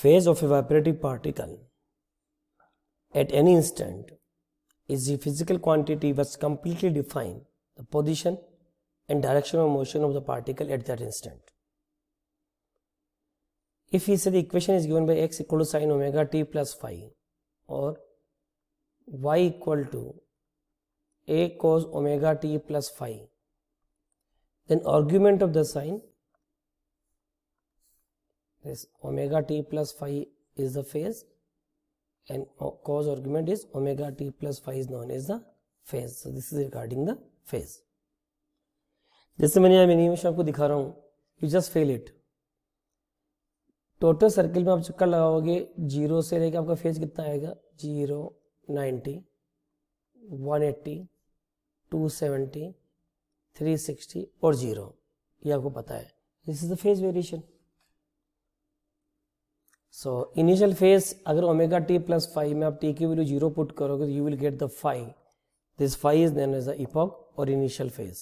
phase of evaporative particle at any instant is the physical quantity which completely define the position and direction of motion of the particle at that instant. If we say the equation is given by x equal to sine omega t plus phi or y equal to a cos omega t plus phi, then argument of the sine. this omega t plus phi is the phase and cos argument is omega t plus phi is known as the phase so this is regarding the phase जैसे मैंने यहाँ animation आपको दिखा रहा हूँ you just feel it total circle में आप चक्कर लगाओगे जीरो से लेके आपका फेज कितना आएगा zero ninety one eighty two seventy three sixty और जीरो ये आपको पता है this is the phase variation so initial phase अगर ओमेगा टी प्लस फाइव में आप टी की वैल्यू जीरो पुट करोगे तो you will get the five this five is known as the epoch और इनिशियल फेज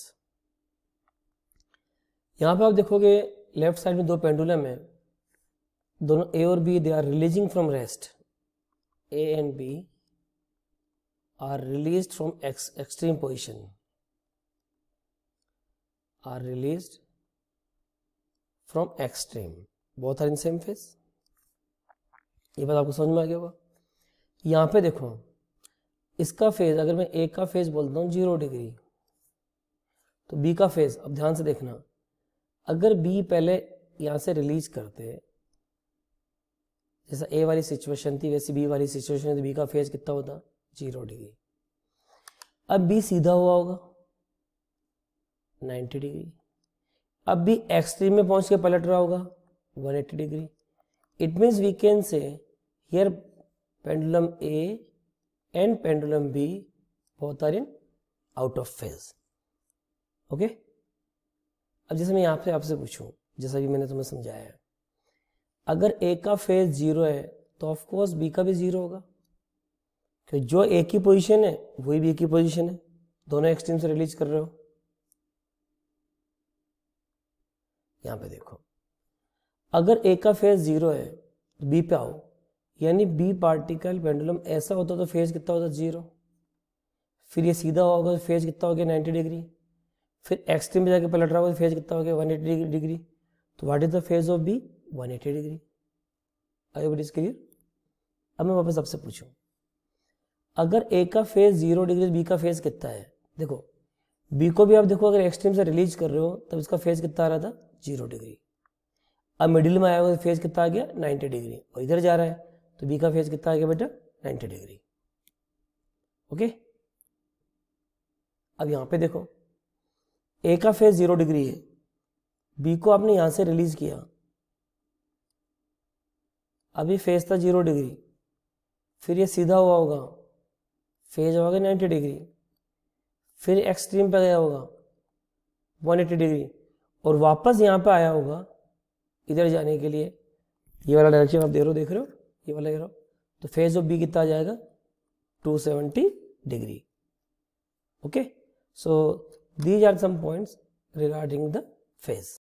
यहां पे आप देखोगे लेफ्ट साइड में दो पेंडुलम है दोनों ए और B they are releasing from rest A and B are release from extreme position are release from extreme both are in same phase ये बात आपको समझ में आ गया होगा यहाँ पे देखो इसका फेज़ अगर मैं ए का फेज़ बोलता हूँ जीरो डिग्री तो बी का फेज़ अब ध्यान से देखना अगर बी पहले यहाँ से रिलीज करते जैसा ए वाली सिचुएशन थी वैसी बी वाली सिचुएशन है तो बी का फेज कितना होता जीरो डिग्री अब बी सीधा हुआ होगा 90 डिग्री अब बी एक्सट्रीम में पहुंच के पलट रहा होगा 180 degree it means we can say here pendulum A and pendulum B both are in out of phase okay okay? अब जैसे मैं यहां पे आपसे पूछूं जैसा कि मैंने तुम्हें समझाया है अगर ए का फेज जीरो है तो ऑफ कोर्स बी का भी जीरो होगा कि जो ए की पोजीशन है वही बी की पोजीशन है दोनों एक्सट्रीम से रिलीज कर रहे हो यहां पे देखो अगर ए का फेज ज़ीरो है तो बी पे आओ यानी बी पार्टिकल पेंडुलम ऐसा होता तो फेज कितना होता ज़ीरो फिर ये सीधा होगा तो फेज कितना हो गया नाइन्टी डिग्री फिर एक्सट्रीम में जाके पलट रहा होगा तो फेज कितना हो गया वन एटी डिग्री तो what is the phase of B one eighty degree I but is clear अब मैं वापस आपसे पूछूँ अगर ए का फेज जीरो डिग्री बी का फेज कितना है देखो बी को भी आप देखो अगर एक्सट्रीम से रिलीज कर रहे हो तब इसका फेज कितना आ रहा था जीरो डिग्री अब मिडिल में आया हुआ फेज कितना आ गया 90 डिग्री और इधर जा रहा है तो बी का फेज कितना आ गया बेटा 90 डिग्री ओके अब यहां पे देखो ए का फेज जीरो डिग्री है बी को आपने यहां से रिलीज किया अभी फेज था जीरो डिग्री फिर ये सीधा हुआ होगा फेज हो गया नाइन्टी डिग्री फिर एक्सट्रीम पे गया होगा 180 डिग्री और वापस यहां पे आया होगा इधर जाने के लिए ये वाला डायरेक्शन आप दे रहे हो देख रहे हो ये वाला दे रहे हो तो फेज ऑफ बी कितना आ जाएगा 270 degree okay so these are some points regarding the phase